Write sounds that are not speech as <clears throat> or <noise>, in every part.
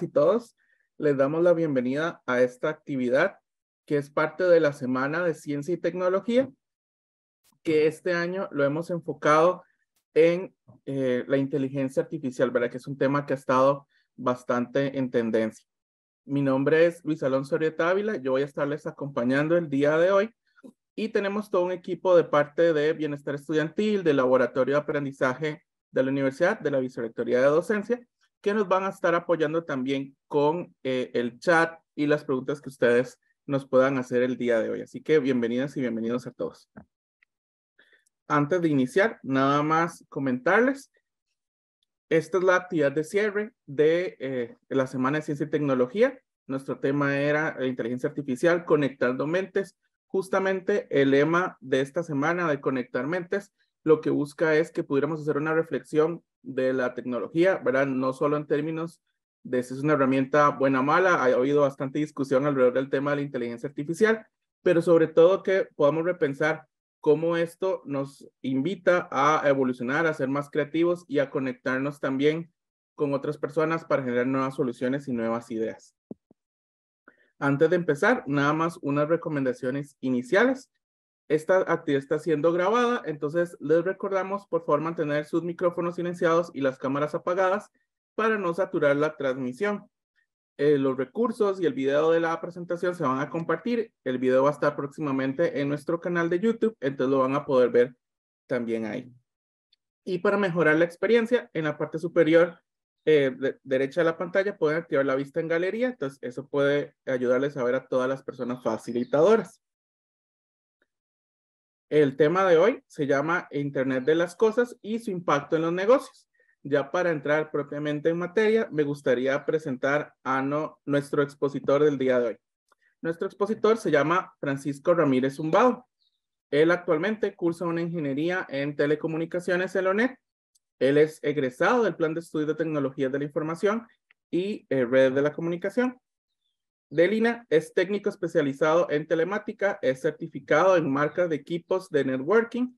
y todos les damos la bienvenida a esta actividad que es parte de la Semana de Ciencia y Tecnología, que este año lo hemos enfocado en eh, la inteligencia artificial, ¿verdad? Que es un tema que ha estado bastante en tendencia. Mi nombre es Luis Alonso Orieta Ávila, yo voy a estarles acompañando el día de hoy y tenemos todo un equipo de parte de Bienestar Estudiantil, del Laboratorio de Aprendizaje de la Universidad, de la Vicerrectoría de Docencia que nos van a estar apoyando también con eh, el chat y las preguntas que ustedes nos puedan hacer el día de hoy. Así que bienvenidas y bienvenidos a todos. Antes de iniciar, nada más comentarles. Esta es la actividad de cierre de eh, la Semana de Ciencia y Tecnología. Nuestro tema era la inteligencia artificial, conectando mentes. Justamente el lema de esta semana de conectar mentes lo que busca es que pudiéramos hacer una reflexión de la tecnología, ¿verdad? No solo en términos de si es una herramienta buena o mala, ha habido bastante discusión alrededor del tema de la inteligencia artificial, pero sobre todo que podamos repensar cómo esto nos invita a evolucionar, a ser más creativos y a conectarnos también con otras personas para generar nuevas soluciones y nuevas ideas. Antes de empezar, nada más unas recomendaciones iniciales. Esta actividad está siendo grabada, entonces les recordamos por favor mantener sus micrófonos silenciados y las cámaras apagadas para no saturar la transmisión. Eh, los recursos y el video de la presentación se van a compartir. El video va a estar próximamente en nuestro canal de YouTube, entonces lo van a poder ver también ahí. Y para mejorar la experiencia, en la parte superior eh, derecha de la pantalla pueden activar la vista en galería, entonces eso puede ayudarles a ver a todas las personas facilitadoras. El tema de hoy se llama Internet de las Cosas y su impacto en los negocios. Ya para entrar propiamente en materia, me gustaría presentar a nuestro expositor del día de hoy. Nuestro expositor se llama Francisco Ramírez Zumbado. Él actualmente cursa una ingeniería en telecomunicaciones en la Él es egresado del Plan de Estudio de Tecnologías de la Información y eh, Red Redes de la Comunicación. Delina es técnico especializado en telemática, es certificado en marcas de equipos de networking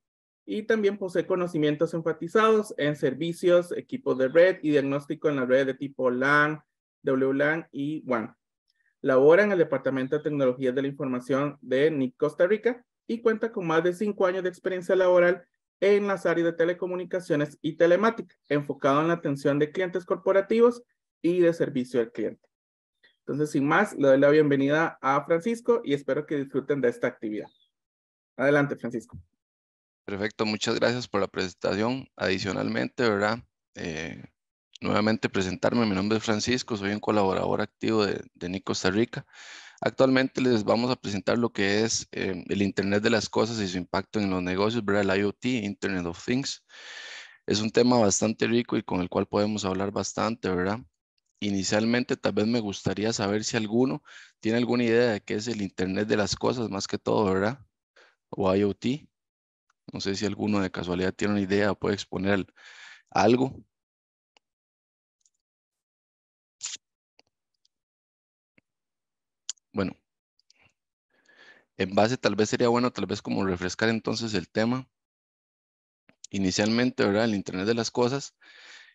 y también posee conocimientos enfatizados en servicios, equipos de red y diagnóstico en la red de tipo LAN, WLAN y WAN. Labora en el Departamento de Tecnologías de la Información de NIC Costa Rica y cuenta con más de cinco años de experiencia laboral en las áreas de telecomunicaciones y telemática, enfocado en la atención de clientes corporativos y de servicio al cliente. Entonces, sin más, le doy la bienvenida a Francisco y espero que disfruten de esta actividad. Adelante, Francisco. Perfecto, muchas gracias por la presentación. Adicionalmente, ¿verdad? Eh, nuevamente presentarme, mi nombre es Francisco, soy un colaborador activo de, de NIC Costa Rica. Actualmente les vamos a presentar lo que es eh, el Internet de las Cosas y su impacto en los negocios, ¿verdad? El IoT, Internet of Things. Es un tema bastante rico y con el cual podemos hablar bastante, ¿verdad? inicialmente tal vez me gustaría saber si alguno tiene alguna idea de qué es el Internet de las Cosas, más que todo, ¿verdad? O IoT. No sé si alguno de casualidad tiene una idea o puede exponer algo. Bueno, en base tal vez sería bueno tal vez como refrescar entonces el tema. Inicialmente, ¿verdad? El Internet de las Cosas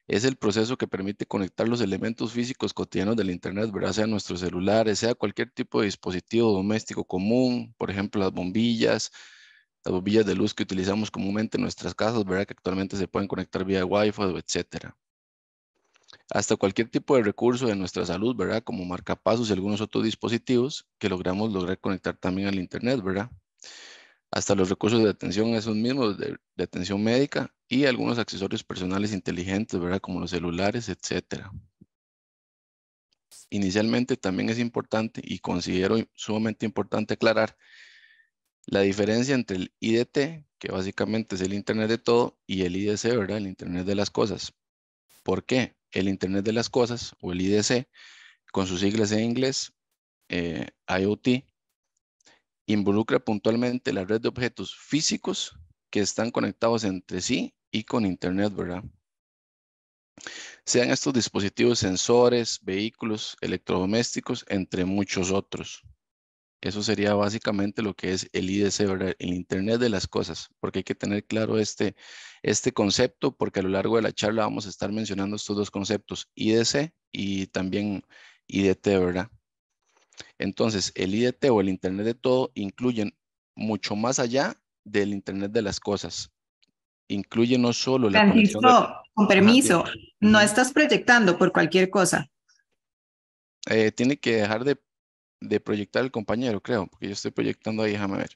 es el proceso que permite conectar los elementos físicos cotidianos del Internet, ¿verdad? sea nuestros celulares, sea cualquier tipo de dispositivo doméstico común, por ejemplo, las bombillas, las bombillas de luz que utilizamos comúnmente en nuestras casas, ¿verdad? que actualmente se pueden conectar vía Wi-Fi, etcétera hasta cualquier tipo de recurso de nuestra salud, ¿verdad? Como marcapasos y algunos otros dispositivos que logramos lograr conectar también al Internet, ¿verdad? Hasta los recursos de atención, esos mismos de, de atención médica y algunos accesorios personales inteligentes, ¿verdad? Como los celulares, etc. Inicialmente también es importante y considero sumamente importante aclarar la diferencia entre el IDT, que básicamente es el Internet de todo, y el IDC, ¿verdad? El Internet de las cosas. ¿Por qué? El Internet de las cosas o el IDC, con sus siglas en inglés, eh, IoT, involucra puntualmente la red de objetos físicos que están conectados entre sí y con Internet, ¿verdad? Sean estos dispositivos sensores, vehículos, electrodomésticos, entre muchos otros. Eso sería básicamente lo que es el IDC, ¿verdad? el Internet de las Cosas, porque hay que tener claro este, este concepto, porque a lo largo de la charla vamos a estar mencionando estos dos conceptos, IDC y también IDT, ¿verdad? Entonces, el IDT o el Internet de todo incluyen mucho más allá del Internet de las Cosas incluye no solo la... con permiso, no estás proyectando por cualquier cosa. Eh, tiene que dejar de, proyectar el compañero, creo, porque yo estoy proyectando ahí, déjame ver.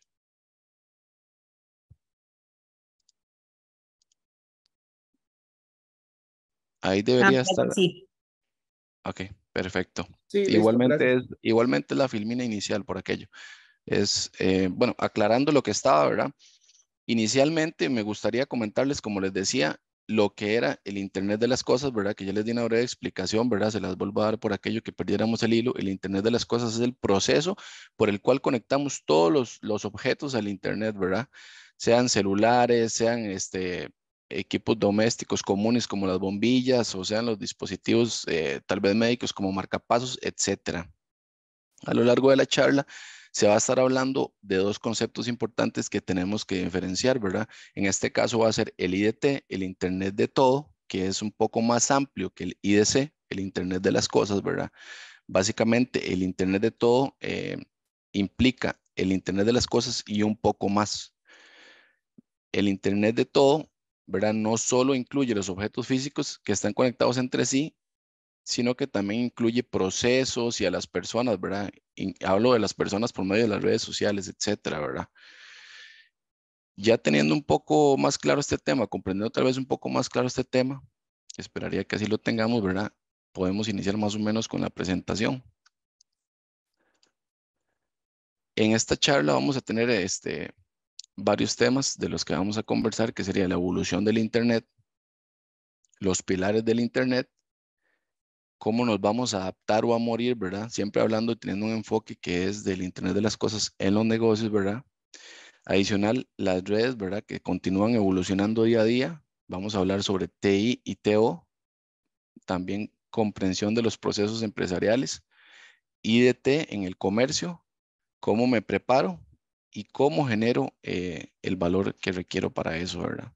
Ahí ah, debería estar. Sí. Ok, perfecto. igualmente, es, igualmente la filmina inicial por aquello. Es, eh, bueno, aclarando lo que estaba, ¿verdad? Inicialmente me gustaría comentarles, como les decía, lo que era el Internet de las Cosas, ¿verdad? Que ya les di una breve explicación, ¿verdad? Se las vuelvo a dar por aquello que perdiéramos el hilo. El Internet de las Cosas es el proceso por el cual conectamos todos los, objetos al Internet, ¿verdad? Sean celulares, sean este, equipos domésticos comunes como las bombillas o sean los dispositivos eh, tal vez médicos como marcapasos, etcétera. A lo largo de la charla se va a estar hablando de dos conceptos importantes que tenemos que diferenciar, ¿verdad? En este caso va a ser el IDT, el Internet de todo, que es un poco más amplio que el IDC, el Internet de las cosas, ¿verdad? Básicamente el Internet de todo eh, implica el Internet de las cosas y un poco más. El Internet de todo, ¿verdad? No solo incluye los objetos físicos que están conectados entre sí, sino que también incluye procesos y a las personas, ¿verdad? hablo de las personas por medio de las redes sociales, etcétera, ¿verdad? Ya teniendo un poco más claro este tema, comprendiendo tal vez un poco más claro este tema, esperaría que así lo tengamos, ¿verdad? Podemos iniciar más o menos con la presentación. En esta charla vamos a tener este, varios temas de los que vamos a conversar, que sería la evolución del Internet, los pilares del Internet, cómo nos vamos a adaptar o a morir, ¿verdad? Siempre hablando y teniendo un enfoque que es del Internet de las Cosas en los negocios, ¿verdad? Adicional, las redes, ¿verdad? Que continúan evolucionando día a día. Vamos a hablar sobre TI y TO, también comprensión de los procesos empresariales, IDT en el comercio, cómo me preparo y cómo genero eh, el valor que requiero para eso, ¿verdad?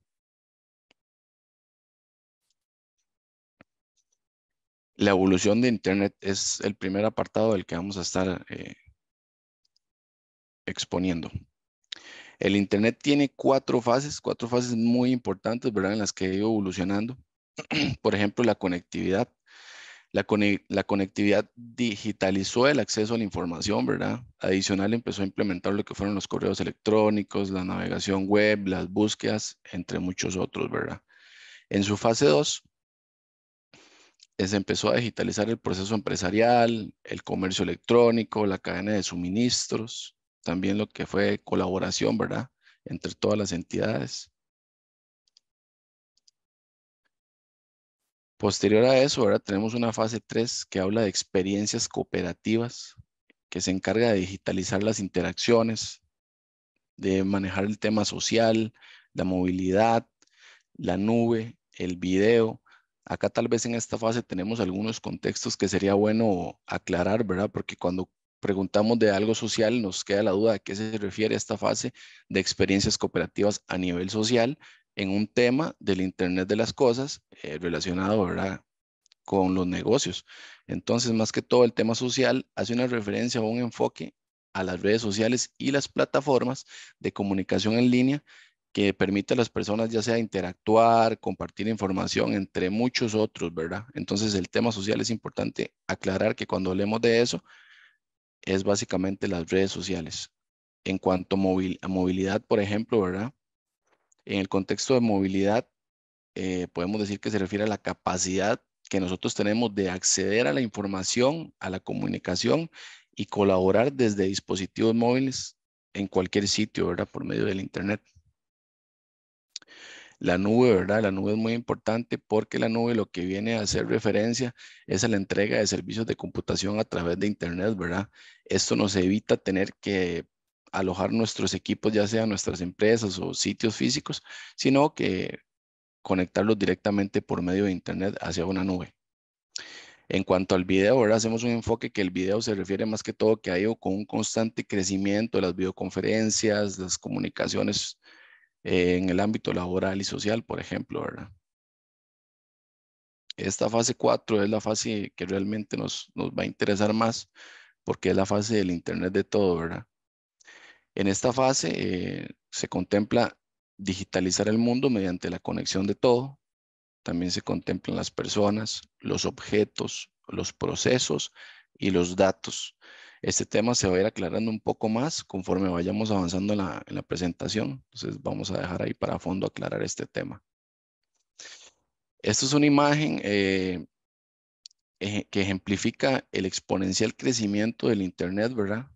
La evolución de Internet es el primer apartado del que vamos a estar eh, exponiendo. El Internet tiene cuatro fases, cuatro fases muy importantes, ¿verdad? En las que ha ido evolucionando. <clears throat> Por ejemplo, la conectividad. La, la, conectividad digitalizó el acceso a la información, ¿verdad? Adicional empezó a implementar lo que fueron los correos electrónicos, la navegación web, las búsquedas, entre muchos otros, ¿verdad? En su fase 2, se empezó a digitalizar el proceso empresarial, el comercio electrónico, la cadena de suministros, también lo que fue colaboración, ¿verdad? Entre todas las entidades. Posterior a eso, ahora Tenemos una fase 3 que habla de experiencias cooperativas, que se encarga de digitalizar las interacciones, de manejar el tema social, la movilidad, la nube, el video, Acá tal vez en esta fase tenemos algunos contextos que sería bueno aclarar, ¿verdad? Porque cuando preguntamos de algo social nos queda la duda de qué se refiere a esta fase de experiencias cooperativas a nivel social en un tema del Internet de las Cosas eh, relacionado, ¿verdad? con los negocios. Entonces, más que todo, el tema social hace una referencia o un enfoque a las redes sociales y las plataformas de comunicación en línea que permite a las personas ya sea interactuar, compartir información, entre muchos otros, ¿verdad? Entonces el tema social es importante aclarar que cuando hablemos de eso, es básicamente las redes sociales. En cuanto a, a movilidad, por ejemplo, ¿verdad? En el contexto de movilidad, eh, podemos decir que se refiere a la capacidad que nosotros tenemos de acceder a la información, a la comunicación y colaborar desde dispositivos móviles en cualquier sitio, ¿verdad? Por medio del Internet la nube, ¿verdad? La nube es muy importante porque la nube lo que viene a hacer referencia es a la entrega de servicios de computación a través de Internet, ¿verdad? Esto nos evita tener que alojar nuestros equipos, ya sea nuestras empresas o sitios físicos, sino que conectarlos directamente por medio de Internet hacia una nube. En cuanto al video, ¿verdad? hacemos un enfoque que el video se refiere más que todo que ha ido con un constante crecimiento de las videoconferencias, las comunicaciones en el ámbito laboral y social, por ejemplo, ¿verdad? Esta fase 4 es la fase que realmente nos, va a interesar más porque es la fase del Internet de todo, ¿verdad? En esta fase eh, se contempla digitalizar el mundo mediante la conexión de todo. También se contemplan las personas, los objetos, los procesos y los datos. Este tema se va a ir aclarando un poco más conforme vayamos avanzando en la, presentación. Entonces vamos a dejar ahí para fondo aclarar este tema. Esto es una imagen eh, que ejemplifica el exponencial crecimiento del Internet, ¿verdad?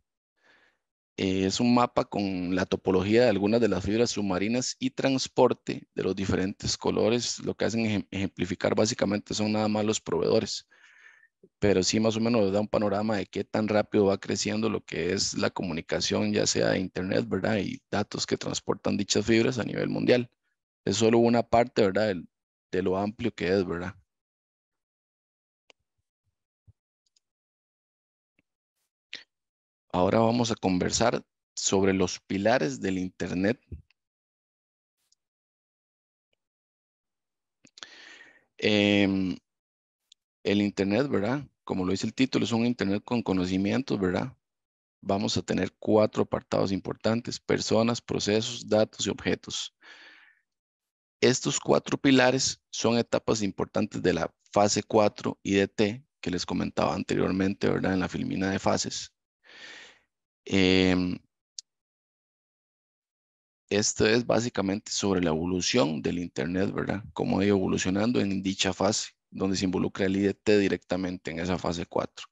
Eh, es un mapa con la topología de algunas de las fibras submarinas y transporte de los diferentes colores. Lo que hacen ejemplificar básicamente son nada más los proveedores pero sí más o menos da un panorama de qué tan rápido va creciendo lo que es la comunicación, ya sea de Internet, ¿verdad? Y datos que transportan dichas fibras a nivel mundial. Es solo una parte, ¿verdad? De, de lo amplio que es, ¿verdad? Ahora vamos a conversar sobre los pilares del Internet Eh, el Internet, ¿verdad? Como lo dice el título, es un Internet con conocimientos, ¿verdad? Vamos a tener cuatro apartados importantes, personas, procesos, datos y objetos. Estos cuatro pilares son etapas importantes de la fase 4 IDT que les comentaba anteriormente, ¿verdad? En la filmina de fases. Em, esto es básicamente sobre la evolución del Internet, ¿verdad? Cómo ha ido evolucionando en dicha fase donde se involucra el IDT directamente en esa fase 4.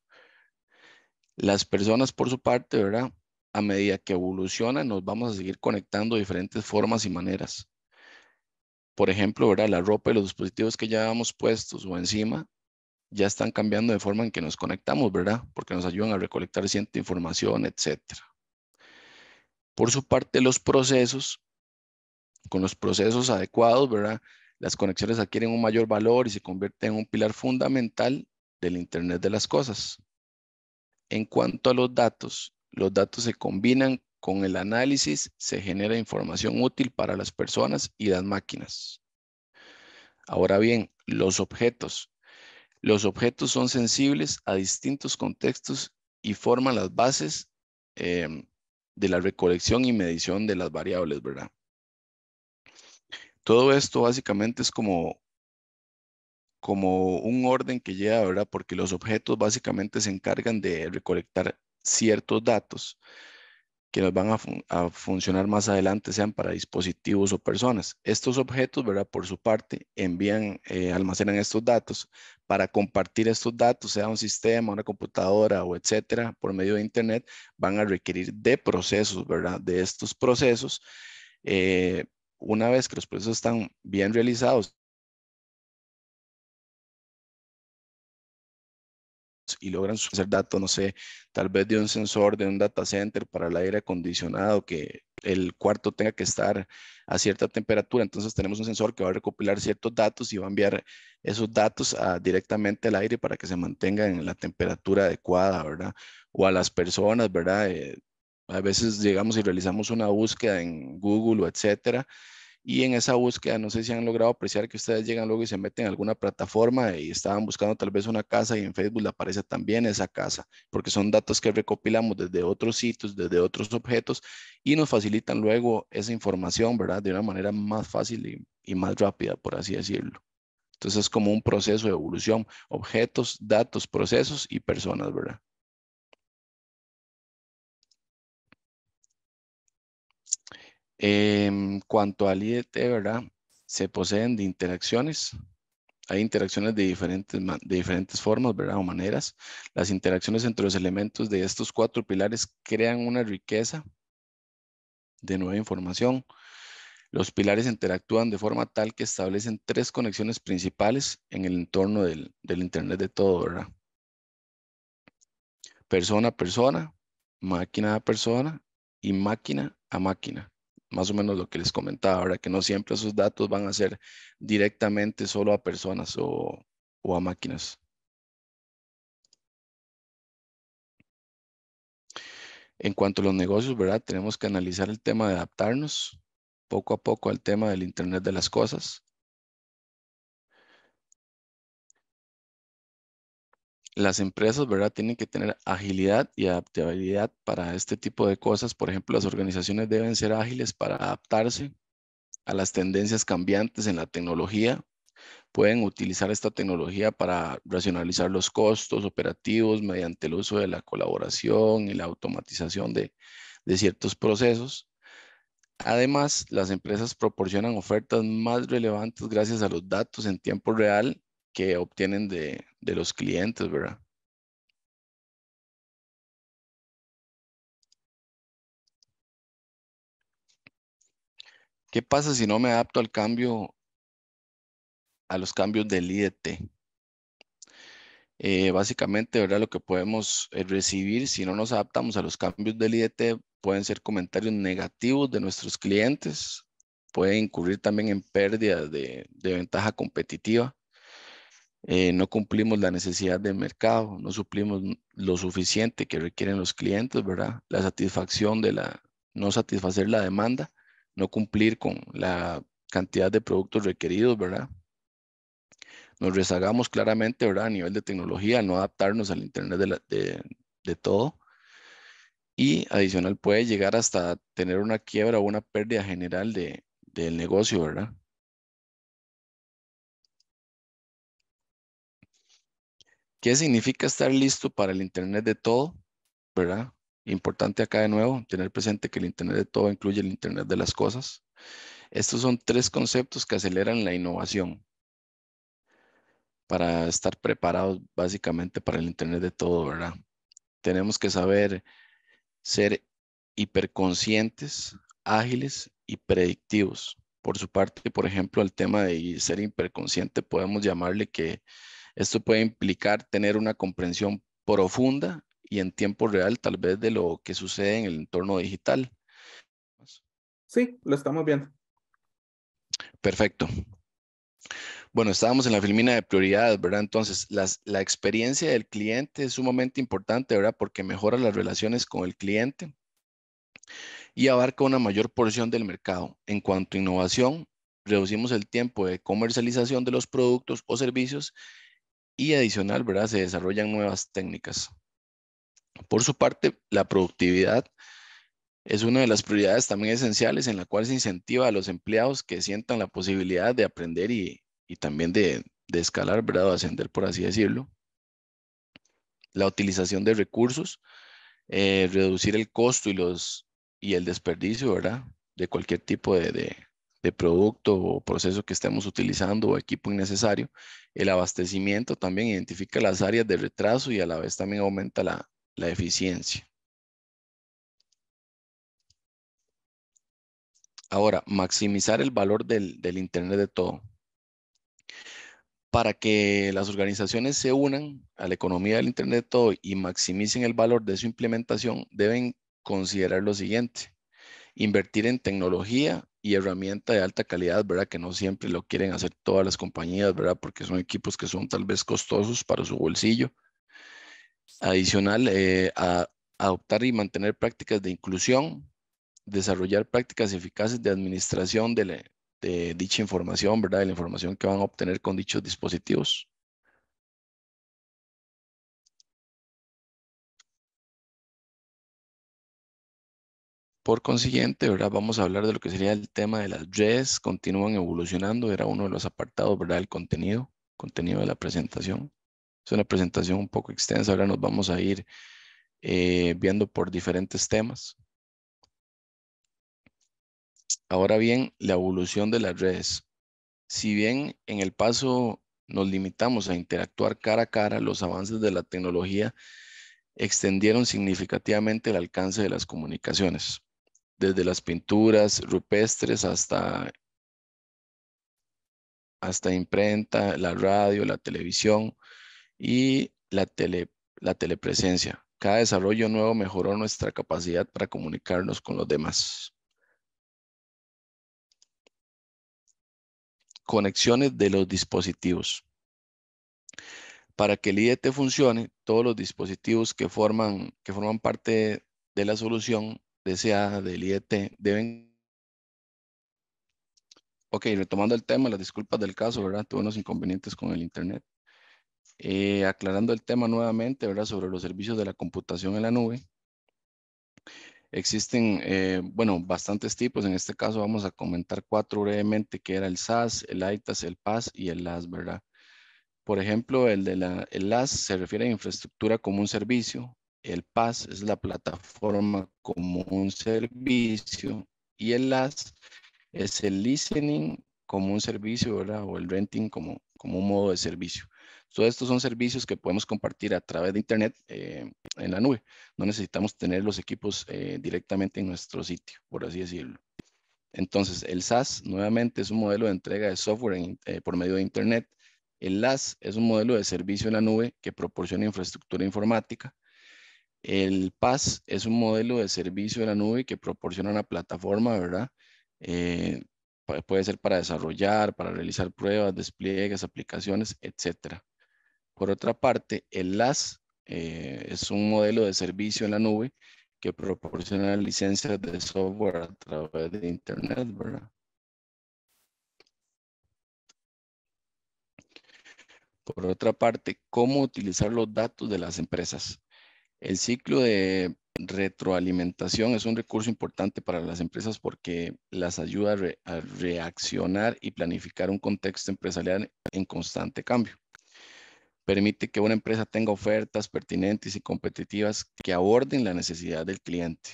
Las personas, por su parte, ¿verdad? A medida que evolucionan, nos vamos a seguir conectando de diferentes formas y maneras. Por ejemplo, ¿verdad? La ropa y los dispositivos que ya llevamos puestos o encima ya están cambiando de forma en que nos conectamos, ¿verdad? Porque nos ayudan a recolectar cierta información, etc. Por su parte, los procesos, con los procesos adecuados, ¿verdad? Las conexiones adquieren un mayor valor y se convierten en un pilar fundamental del Internet de las Cosas. En cuanto a los datos, los datos se combinan con el análisis, se genera información útil para las personas y las máquinas. Ahora bien, los objetos. Los objetos son sensibles a distintos contextos y forman las bases em, de la recolección y medición de las variables, ¿verdad? Todo esto básicamente es como, como un orden que lleva, ¿verdad? Porque los objetos básicamente se encargan de recolectar ciertos datos que nos van a, funcionar más adelante, sean para dispositivos o personas. Estos objetos, ¿verdad? Por su parte, envían, eh, almacenan estos datos. Para compartir estos datos, sea un sistema, una computadora o etcétera, por medio de Internet, van a requerir de procesos, ¿verdad? De estos procesos, eh, una vez que los procesos están bien realizados y logran hacer datos, no sé, tal vez de un sensor, de un data center para el aire acondicionado, que el cuarto tenga que estar a cierta temperatura. Entonces tenemos un sensor que va a recopilar ciertos datos y va a enviar esos datos ah, directamente al aire para que se mantenga en la temperatura adecuada, ¿verdad? O a las personas, ¿verdad? Eh, a veces llegamos y realizamos una búsqueda en Google o etcétera, y en esa búsqueda no sé si han logrado apreciar que ustedes llegan luego y se meten en alguna plataforma y estaban buscando tal vez una casa y en Facebook aparece también esa casa, porque son datos que recopilamos desde otros sitios, desde otros objetos y nos facilitan luego esa información, ¿verdad? De una manera más fácil y, y más rápida, por así decirlo. Entonces es como un proceso de evolución, objetos, datos, procesos y personas, ¿verdad? En em, cuanto al IDT, ¿verdad? Se poseen de interacciones. Hay interacciones de diferentes, de diferentes formas, ¿verdad? O maneras. Las interacciones entre los elementos de estos cuatro pilares crean una riqueza de nueva información. Los pilares interactúan de forma tal que establecen tres conexiones principales en el entorno del, del Internet de todo, ¿verdad? Persona a persona, máquina a persona y máquina a máquina más o menos lo que les comentaba, ahora que no siempre esos datos van a ser directamente solo a personas o, a máquinas. En cuanto a los negocios, ¿verdad? Tenemos que analizar el tema de adaptarnos poco a poco al tema del Internet de las Cosas. las empresas, ¿verdad? Tienen que tener agilidad y adaptabilidad para este tipo de cosas. Por ejemplo, las organizaciones deben ser ágiles para adaptarse a las tendencias cambiantes en la tecnología. Pueden utilizar esta tecnología para racionalizar los costos operativos mediante el uso de la colaboración y la automatización de, de ciertos procesos. Además, las empresas proporcionan ofertas más relevantes gracias a los datos en tiempo real que obtienen de, los clientes, ¿verdad? ¿Qué pasa si no me adapto al cambio, a los cambios del IDT? Eh, básicamente, ¿verdad? Lo que podemos eh, recibir si no nos adaptamos a los cambios del IDT pueden ser comentarios negativos de nuestros clientes, pueden incurrir también en pérdida de ventaja competitiva, eh, no cumplimos la necesidad del mercado, no suplimos lo suficiente que requieren los clientes, ¿verdad? La satisfacción de la, no satisfacer la demanda, no cumplir con la cantidad de productos requeridos, ¿verdad? Nos rezagamos claramente, ¿verdad? A nivel de tecnología, no adaptarnos al Internet de, de todo. Y adicional puede llegar hasta tener una quiebra o una pérdida general del negocio, ¿verdad? ¿Qué significa estar listo para el Internet de todo? ¿Verdad? Importante acá de nuevo, tener presente que el Internet de todo incluye el Internet de las cosas. Estos son tres conceptos que aceleran la innovación para estar preparados básicamente para el Internet de todo, ¿verdad? Tenemos que saber ser hiperconscientes, ágiles y predictivos. Por su parte, por ejemplo, el tema de ser hiperconsciente podemos llamarle que esto puede implicar tener una comprensión profunda y en tiempo real tal vez de lo que sucede en el entorno digital. Sí, lo estamos viendo. Perfecto. Bueno, estábamos en la filmina de prioridades, ¿verdad? Entonces, la experiencia del cliente es sumamente importante, ¿verdad? Porque mejora las relaciones con el cliente y abarca una mayor porción del mercado. En cuanto a innovación, reducimos el tiempo de comercialización de los productos o servicios y adicional, ¿verdad? Se desarrollan nuevas técnicas. Por su parte, la productividad es una de las prioridades también esenciales en la cual se incentiva a los empleados que sientan la posibilidad de aprender y, también de, escalar, ¿verdad? O ascender, por así decirlo. La utilización de recursos, eh, reducir el costo y, los, y el desperdicio, ¿verdad? De cualquier tipo de, de producto o proceso que estemos utilizando o equipo innecesario. El abastecimiento también identifica las áreas de retraso y a la vez también aumenta la, eficiencia. Ahora, maximizar el valor del, del Internet de todo. Para que las organizaciones se unan a la economía del Internet de todo y maximicen el valor de su implementación, deben considerar lo siguiente. Invertir en tecnología, y herramienta de alta calidad, ¿verdad? Que no siempre lo quieren hacer todas las compañías, ¿verdad? Porque son equipos que son tal vez costosos para su bolsillo. Adicional, eh, a adoptar y mantener prácticas de inclusión, desarrollar prácticas eficaces de administración de, de dicha información, ¿verdad? De la información que van a obtener con dichos dispositivos. Por consiguiente, ¿verdad? Vamos a hablar de lo que sería el tema de las redes, continúan evolucionando, era uno de los apartados, ¿verdad? El contenido, contenido de la presentación. Es una presentación un poco extensa, ahora nos vamos a ir eh, viendo por diferentes temas. Ahora bien, la evolución de las redes. Si bien en el paso nos limitamos a interactuar cara a cara, los avances de la tecnología extendieron significativamente el alcance de las comunicaciones desde las pinturas rupestres hasta, hasta imprenta, la radio, la televisión y la, la telepresencia. Cada desarrollo nuevo mejoró nuestra capacidad para comunicarnos con los demás. Conexiones de los dispositivos. Para que el iet funcione, todos los dispositivos que forman, que forman parte de la solución decía del IET, deben... Ok, retomando el tema, las disculpas del caso, ¿verdad? Tuve unos inconvenientes con el Internet. Eh, aclarando el tema nuevamente, ¿verdad? Sobre los servicios de la computación en la nube. Existen, eh, bueno, bastantes tipos. En este caso vamos a comentar cuatro brevemente, que era el SAS, el ITAS, el PAS y el LAS, ¿verdad? Por ejemplo, el de la, el LAS se refiere a infraestructura como un servicio, el PaaS es la plataforma como un servicio y el LAS es el listening como un servicio, O el renting como, como un modo de servicio. Todos estos son servicios que podemos compartir a través de Internet eh, en la nube. No necesitamos tener los equipos eh, directamente en nuestro sitio, por así decirlo. Entonces, el SAS nuevamente es un modelo de entrega de software eh, por medio de Internet. El LAS es un modelo de servicio en la nube que proporciona infraestructura informática el PAS es un modelo de servicio de la nube que proporciona una plataforma, ¿verdad? Eh, puede ser para desarrollar, para realizar pruebas, despliegues, aplicaciones, etc. Por otra parte, el LAS eh, es un modelo de servicio en la nube que proporciona licencias de software a través de Internet, ¿verdad? Por otra parte, cómo utilizar los datos de las empresas. El ciclo de retroalimentación es un recurso importante para las empresas porque las ayuda a, reaccionar y planificar un contexto empresarial en constante cambio. Permite que una empresa tenga ofertas pertinentes y competitivas que aborden la necesidad del cliente.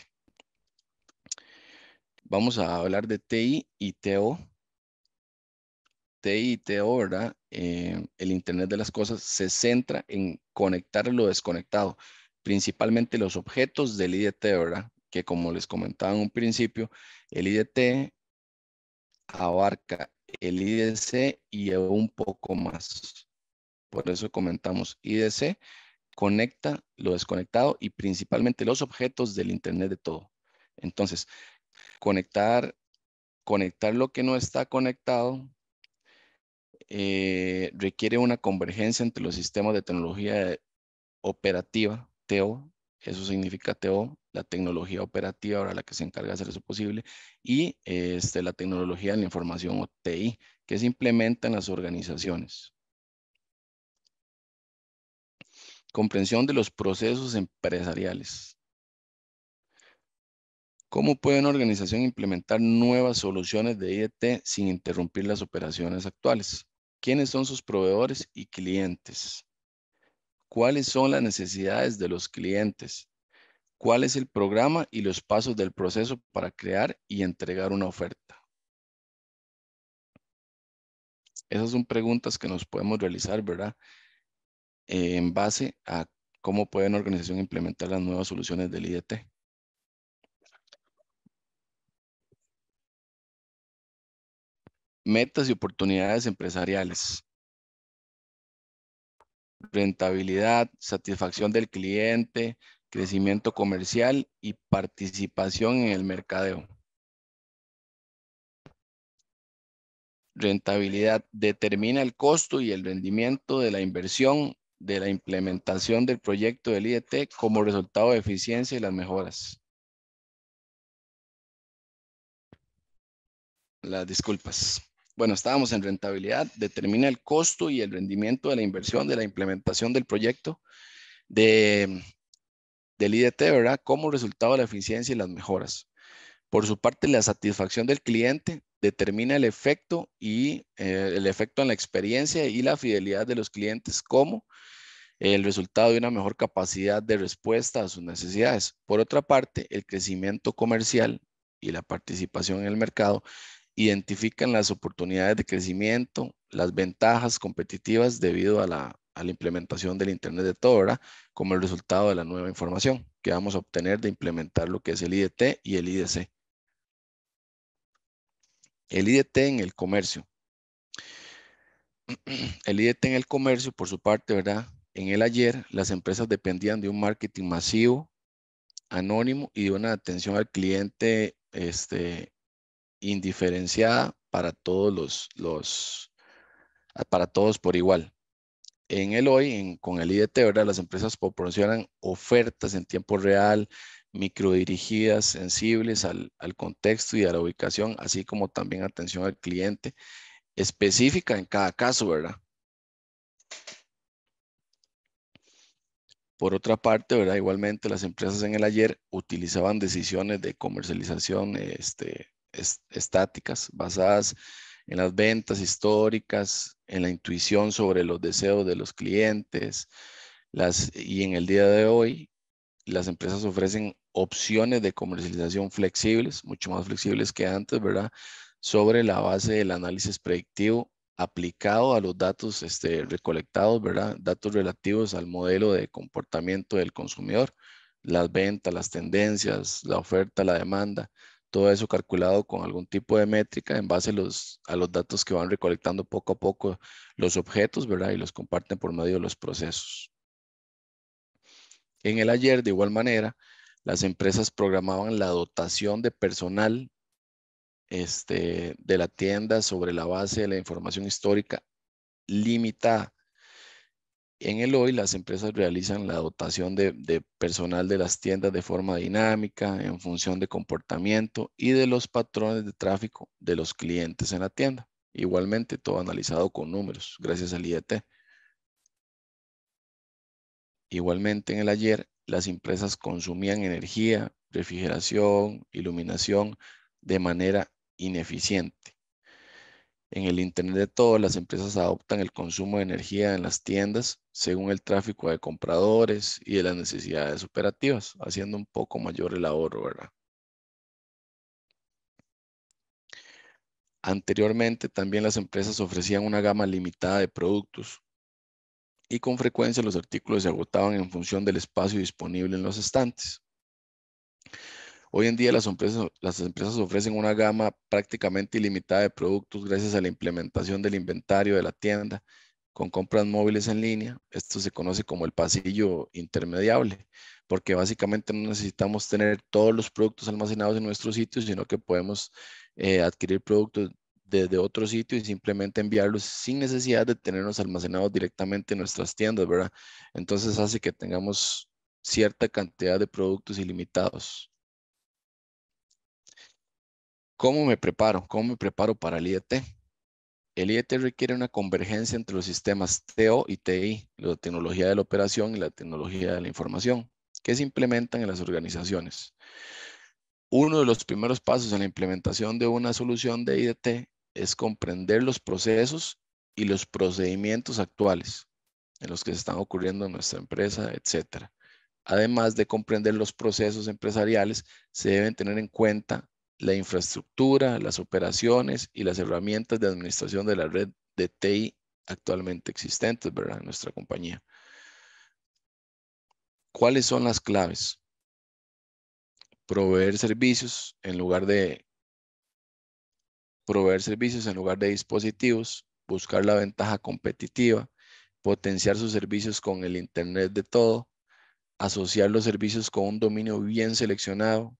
Vamos a hablar de TI y TO. TI y TO, ¿verdad? Eh, el Internet de las Cosas se centra en conectar lo desconectado principalmente los objetos del IDT, ¿verdad? Que como les comentaba en un principio, el IDT abarca el IDC y un poco más. Por eso comentamos IDC, conecta lo desconectado y principalmente los objetos del Internet de todo. Entonces, conectar, conectar lo que no está conectado eh, requiere una convergencia entre los sistemas de tecnología operativa TO, eso significa TO, la tecnología operativa, ahora la que se encarga de hacer eso posible, y este, la tecnología de la información o TI, que se implementa en las organizaciones. Comprensión de los procesos empresariales. ¿Cómo puede una organización implementar nuevas soluciones de IET sin interrumpir las operaciones actuales? ¿Quiénes son sus proveedores y clientes? cuáles son las necesidades de los clientes, cuál es el programa y los pasos del proceso para crear y entregar una oferta. Esas son preguntas que nos podemos realizar, ¿verdad? en base a cómo puede una organización implementar las nuevas soluciones del IDT. Metas y oportunidades empresariales rentabilidad, satisfacción del cliente, crecimiento comercial y participación en el mercadeo. Rentabilidad determina el costo y el rendimiento de la inversión de la implementación del proyecto del IET como resultado de eficiencia y las mejoras. Las disculpas bueno, estábamos en rentabilidad, determina el costo y el rendimiento de la inversión de la implementación del proyecto de, del IDT, ¿verdad? Como resultado de la eficiencia y las mejoras. Por su parte, la satisfacción del cliente determina el efecto y eh, el efecto en la experiencia y la fidelidad de los clientes como el resultado de una mejor capacidad de respuesta a sus necesidades. Por otra parte, el crecimiento comercial y la participación en el mercado identifican las oportunidades de crecimiento, las ventajas competitivas debido a la, implementación del Internet de todo, ¿verdad? como el resultado de la nueva información que vamos a obtener de implementar lo que es el IDT y el IDC. El IDT en el comercio. <clears throat> El IDT en el comercio, por su parte, ¿verdad? En el ayer, las empresas dependían de un marketing masivo, anónimo y de una atención al cliente este, indiferenciada para todos los, los ah, para todos por igual. En el hoy, con el IDT, ¿verdad? las empresas proporcionan ofertas en tiempo real, microdirigidas, sensibles al, al contexto y a la ubicación, así como también atención al cliente específica en cada caso, ¿verdad? Por otra parte, ¿verdad? Igualmente las empresas en el ayer utilizaban decisiones de comercialización este, estáticas, basadas en las ventas históricas, en la intuición sobre los deseos de los clientes, las, y en el día de hoy las empresas ofrecen opciones de comercialización flexibles, mucho más flexibles que antes, ¿verdad? Sobre la base del análisis predictivo aplicado a los datos este, recolectados, ¿verdad? Datos relativos al modelo de comportamiento del consumidor, las ventas, las tendencias, la oferta, la demanda, todo eso calculado con algún tipo de métrica en base a los, datos que van recolectando poco a poco los objetos, ¿verdad? Y los comparten por medio de los procesos. En el ayer, de igual manera, las empresas programaban la dotación de personal este, de la tienda sobre la base de la información histórica limitada en el hoy, las empresas realizan la dotación de, personal de las tiendas de forma dinámica, en función de comportamiento y de los patrones de tráfico de los clientes en la tienda. Igualmente, todo analizado con números, gracias al IDT. E Igualmente, en el ayer, las empresas consumían energía, refrigeración, iluminación de manera ineficiente. En el Internet de todo, las empresas adoptan el consumo de energía en las tiendas según el tráfico de compradores y de las necesidades operativas, haciendo un poco mayor el ahorro, ¿verdad? Anteriormente también las empresas ofrecían una gama limitada de productos y con frecuencia los artículos se agotaban en función del espacio disponible en los estantes. Hoy en día las empresas, las empresas ofrecen una gama prácticamente ilimitada de productos gracias a la implementación del inventario de la tienda con compras móviles en línea. Esto se conoce como el pasillo intermediable, porque básicamente no necesitamos tener todos los productos almacenados en nuestro sitio, sino que podemos eh, adquirir productos desde otro sitio y simplemente enviarlos sin necesidad de tenerlos almacenados directamente en nuestras tiendas, ¿verdad? Entonces hace que tengamos cierta cantidad de productos ilimitados. ¿Cómo me preparo? ¿Cómo me preparo para el IET? El IET requiere una convergencia entre los sistemas TO y TI, la tecnología de la operación y la tecnología de la información, que se implementan en las organizaciones. Uno de los primeros pasos en la implementación de una solución de IDT e es comprender los procesos y los procedimientos actuales en los que se están ocurriendo en nuestra empresa, etc. Además de comprender los procesos empresariales, se deben tener en cuenta la infraestructura, las operaciones y las herramientas de administración de la red de TI actualmente existentes, ¿verdad? En nuestra compañía. ¿Cuáles son las claves? Proveer servicios en lugar de proveer servicios en lugar de dispositivos, buscar la ventaja competitiva, potenciar sus servicios con el Internet de todo, asociar los servicios con un dominio bien seleccionado,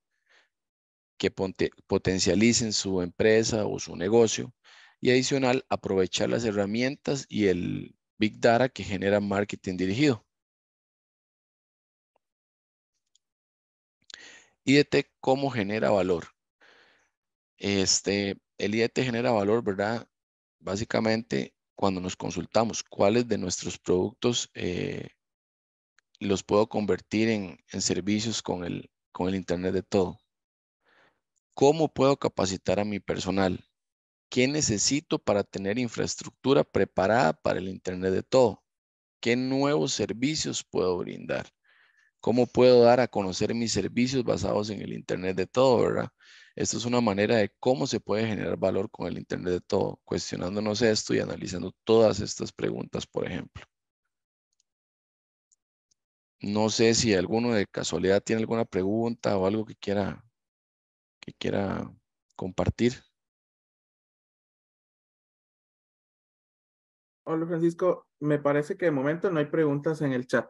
que potencialicen su empresa o su negocio y adicional aprovechar las herramientas y el Big Data que genera marketing dirigido. IDT, ¿cómo genera valor? Este, el IDT genera valor, ¿verdad? Básicamente, cuando nos consultamos cuáles de nuestros productos eh, los puedo convertir en, servicios con el Internet de todo. ¿Cómo puedo capacitar a mi personal? ¿Qué necesito para tener infraestructura preparada para el Internet de todo? ¿Qué nuevos servicios puedo brindar? ¿Cómo puedo dar a conocer mis servicios basados en el Internet de todo, verdad? Esto es una manera de cómo se puede generar valor con el Internet de todo, cuestionándonos esto y analizando todas estas preguntas, por ejemplo. No sé si alguno de casualidad tiene alguna pregunta o algo que quiera que quiera compartir. Hola Francisco, me parece que de momento no hay preguntas en el chat.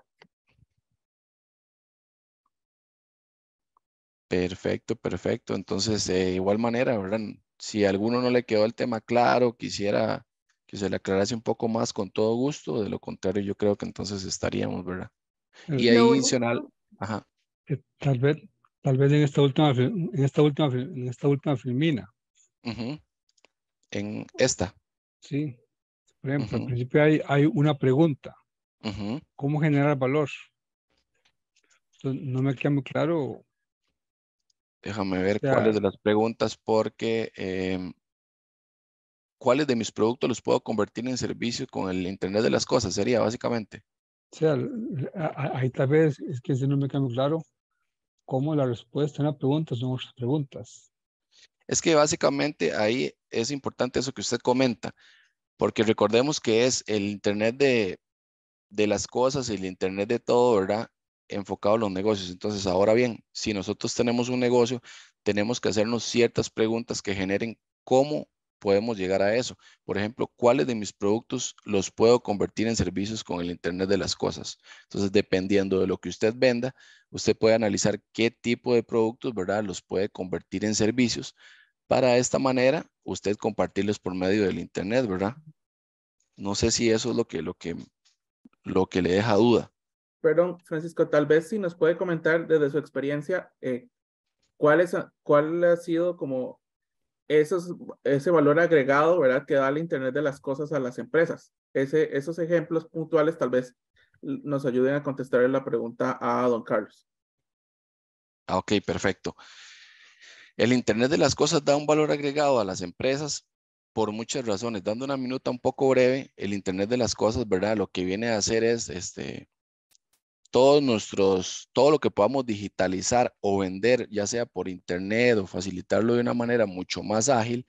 Perfecto, perfecto. Entonces, de eh, igual manera, ¿verdad? Si a alguno no le quedó el tema claro, quisiera que se le aclarase un poco más con todo gusto, de lo contrario yo creo que entonces estaríamos, ¿verdad? Y ahí adicional, ajá. Tal vez tal vez en esta última, en esta última, en esta última filmina. En esta. Sí. Por ejemplo, al principio hay, una pregunta. ¿Cómo generar valor? no me queda muy claro. Déjame ver cuáles de las preguntas porque em, cuáles de mis productos los puedo convertir en servicio con el Internet de las Cosas, sería básicamente. O sea, ahí tal vez es que no me queda muy claro cómo la respuesta a una pregunta son otras preguntas. Es que básicamente ahí es importante eso que usted comenta, porque recordemos que es el Internet de, de las cosas y el Internet de todo, ¿verdad? Enfocado a los negocios. Entonces, ahora bien, si nosotros tenemos un negocio, tenemos que hacernos ciertas preguntas que generen cómo podemos llegar a eso. Por ejemplo, cuáles de mis productos los puedo convertir en servicios con el Internet de las Cosas. Entonces, dependiendo de lo que usted venda, usted puede analizar qué tipo de productos, ¿verdad? Los puede convertir en servicios para esta manera usted compartirlos por medio del Internet, ¿verdad? No sé si eso es lo que, lo que, lo que le deja duda. Perdón, Francisco, tal vez si nos puede comentar desde su experiencia eh, cuál ha sido como es ese valor agregado, ¿verdad? Que da el Internet de las Cosas a las empresas. Ese, esos ejemplos puntuales tal vez nos ayuden a contestar la pregunta a don Carlos. Ah, ok, perfecto. El Internet de las Cosas da un valor agregado a las empresas por muchas razones. Dando una minuta un poco breve, el Internet de las Cosas, ¿verdad? Lo que viene a hacer es este, todos nuestros, todo lo que podamos digitalizar o vender, ya sea por internet o facilitarlo de una manera mucho más ágil,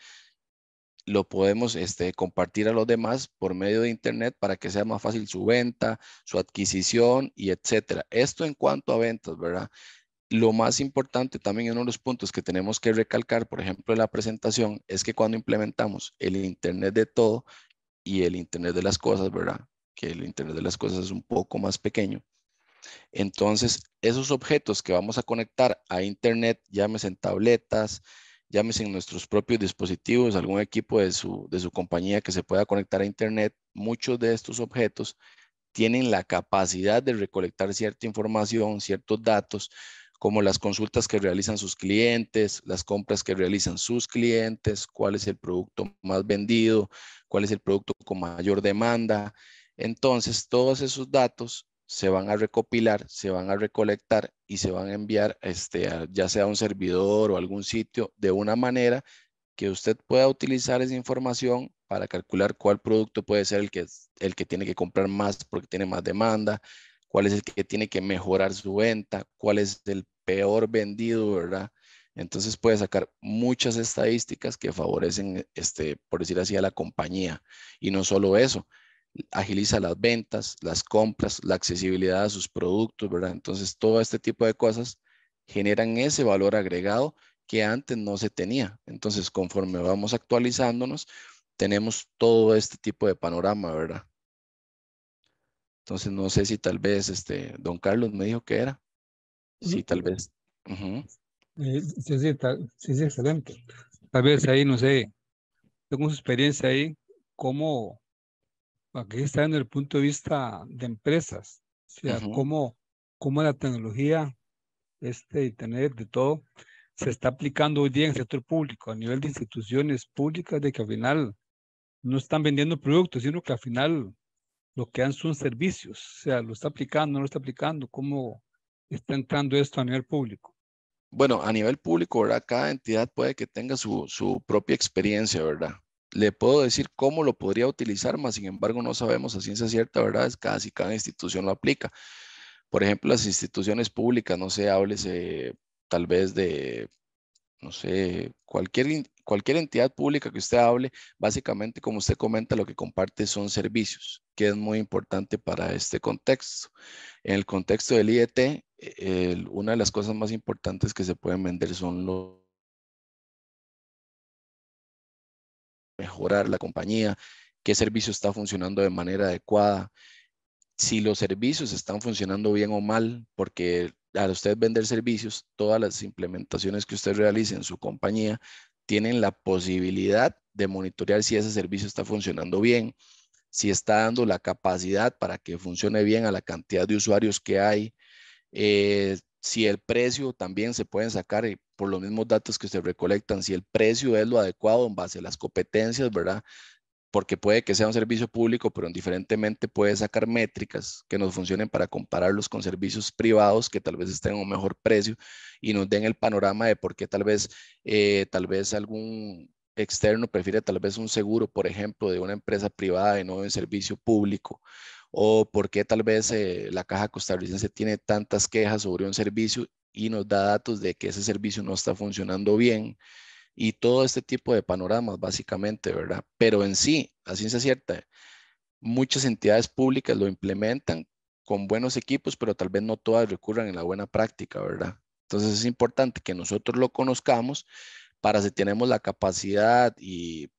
lo podemos este, compartir a los demás por medio de internet para que sea más fácil su venta, su adquisición y etcétera. Esto en cuanto a ventas, ¿verdad? Lo más importante también, uno de los puntos que tenemos que recalcar, por ejemplo, en la presentación, es que cuando implementamos el Internet de todo y el Internet de las cosas, ¿verdad? Que el Internet de las cosas es un poco más pequeño, entonces, esos objetos que vamos a conectar a Internet, llámese en tabletas, llámese en nuestros propios dispositivos, algún equipo de su, de su compañía que se pueda conectar a Internet, muchos de estos objetos tienen la capacidad de recolectar cierta información, ciertos datos, como las consultas que realizan sus clientes, las compras que realizan sus clientes, cuál es el producto más vendido, cuál es el producto con mayor demanda. Entonces, todos esos datos se van a recopilar, se van a recolectar y se van a enviar este, ya sea a un servidor o algún sitio de una manera que usted pueda utilizar esa información para calcular cuál producto puede ser el que, el que tiene que comprar más porque tiene más demanda, cuál es el que tiene que mejorar su venta, cuál es el peor vendido, ¿verdad? Entonces puede sacar muchas estadísticas que favorecen, este, por decir así, a la compañía. Y no solo eso, agiliza las ventas, las compras, la accesibilidad a sus productos, ¿verdad? Entonces, todo este tipo de cosas generan ese valor agregado que antes no se tenía. Entonces, conforme vamos actualizándonos, tenemos todo este tipo de panorama, ¿verdad? Entonces, no sé si tal vez, este, don Carlos me dijo que era. Sí, tal vez. Eh, sí, sí, excelente. Tal vez ahí, no sé, tengo su experiencia ahí, ¿cómo, aquí está en el punto de vista de empresas, o sea, cómo, cómo, la tecnología, este Internet, de todo, se está aplicando hoy día en el sector público, a nivel de instituciones públicas, de que al final no están vendiendo productos, sino que al final lo que dan son servicios, o sea, lo está aplicando, no lo está aplicando, cómo está entrando esto a nivel público. Bueno, a nivel público, ¿verdad? Cada entidad puede que tenga su, su propia experiencia, ¿verdad? le puedo decir cómo lo podría utilizar, más sin embargo no sabemos a ciencia cierta, ¿verdad? Es casi cada institución lo aplica. Por ejemplo, las instituciones públicas, no sé, háblese tal vez de, no sé, cualquier, cualquier entidad pública que usted hable, básicamente como usted comenta, lo que comparte son servicios, que es muy importante para este contexto. En el contexto del IET, una de las cosas más importantes que se pueden vender son los mejorar la compañía, qué servicio está funcionando de manera adecuada, si los servicios están funcionando bien o mal, porque al usted vender servicios, todas las implementaciones que usted realice en su compañía tienen la posibilidad de monitorear si ese servicio está funcionando bien, si está dando la capacidad para que funcione bien a la cantidad de usuarios que hay, eh, si el precio también se pueden sacar por los mismos datos que se recolectan, si el precio es lo adecuado en base a las competencias, ¿verdad? Porque puede que sea un servicio público, pero indiferentemente puede sacar métricas que nos funcionen para compararlos con servicios privados que tal vez estén a un mejor precio y nos den el panorama de por qué tal vez, eh, tal vez algún externo prefiere tal vez un seguro, por ejemplo, de una empresa privada y no de un servicio público o por qué tal vez eh, la caja costarricense tiene tantas quejas sobre un servicio y nos da datos de que ese servicio no está funcionando bien y todo este tipo de panoramas, básicamente, ¿verdad? Pero en sí, la ciencia cierta, muchas entidades públicas lo implementan con buenos equipos, pero tal vez no todas recurran en la buena práctica, ¿verdad? Entonces es importante que nosotros lo conozcamos para si tenemos la capacidad y,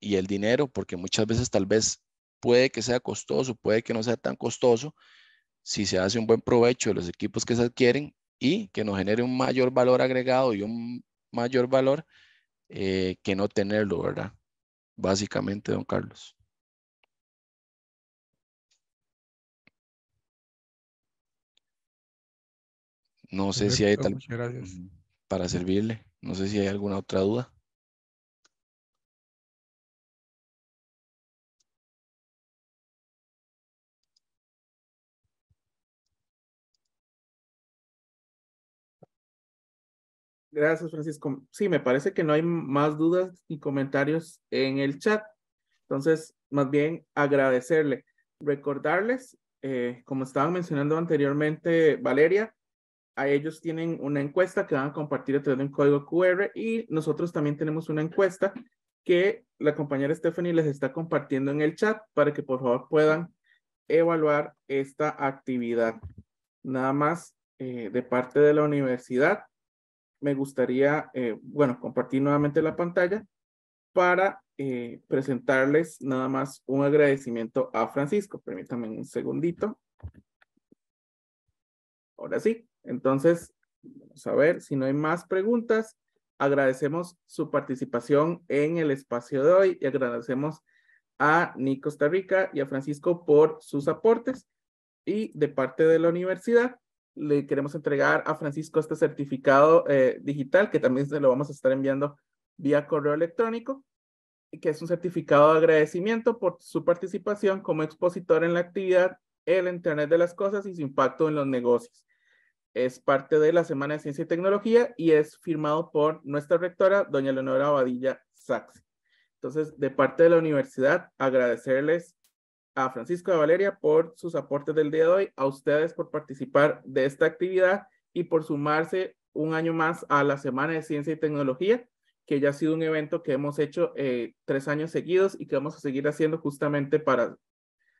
y el dinero, porque muchas veces tal vez puede que sea costoso, puede que no sea tan costoso, si se hace un buen provecho de los equipos que se adquieren y que nos genere un mayor valor agregado y un mayor valor eh, que no tenerlo, ¿verdad? Básicamente, don Carlos. No sé si hay tal para servirle. No sé si hay alguna otra duda. Gracias, Francisco. Sí, me parece que no hay más dudas y comentarios en el chat. Entonces, más bien agradecerle. Recordarles, eh, como estaban mencionando anteriormente, Valeria, a ellos tienen una encuesta que van a compartir a través de un código QR y nosotros también tenemos una encuesta que la compañera Stephanie les está compartiendo en el chat para que por favor puedan evaluar esta actividad. Nada más eh, de parte de la universidad me gustaría, eh, bueno, compartir nuevamente la pantalla para eh, presentarles nada más un agradecimiento a Francisco. Permítanme un segundito. Ahora sí, entonces, vamos a ver si no hay más preguntas. Agradecemos su participación en el espacio de hoy y agradecemos a Ni Costa Rica y a Francisco por sus aportes. Y de parte de la universidad, le queremos entregar a Francisco este certificado eh, digital que también se lo vamos a estar enviando vía correo electrónico, que es un certificado de agradecimiento por su participación como expositor en la actividad El Internet de las Cosas y su impacto en los negocios. Es parte de la Semana de Ciencia y Tecnología y es firmado por nuestra rectora, doña Leonora Badilla Sachs. Entonces, de parte de la universidad, agradecerles a Francisco de Valeria por sus aportes del día de hoy, a ustedes por participar de esta actividad y por sumarse un año más a la Semana de Ciencia y Tecnología, que ya ha sido un evento que hemos hecho eh, tres años seguidos y que vamos a seguir haciendo justamente para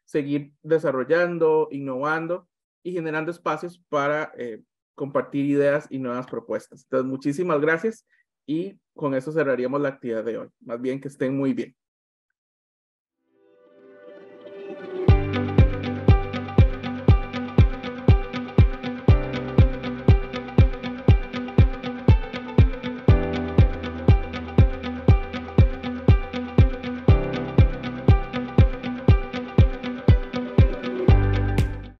seguir desarrollando, innovando y generando espacios para eh, compartir ideas y nuevas propuestas. Entonces, muchísimas gracias y con eso cerraríamos la actividad de hoy. Más bien que estén muy bien.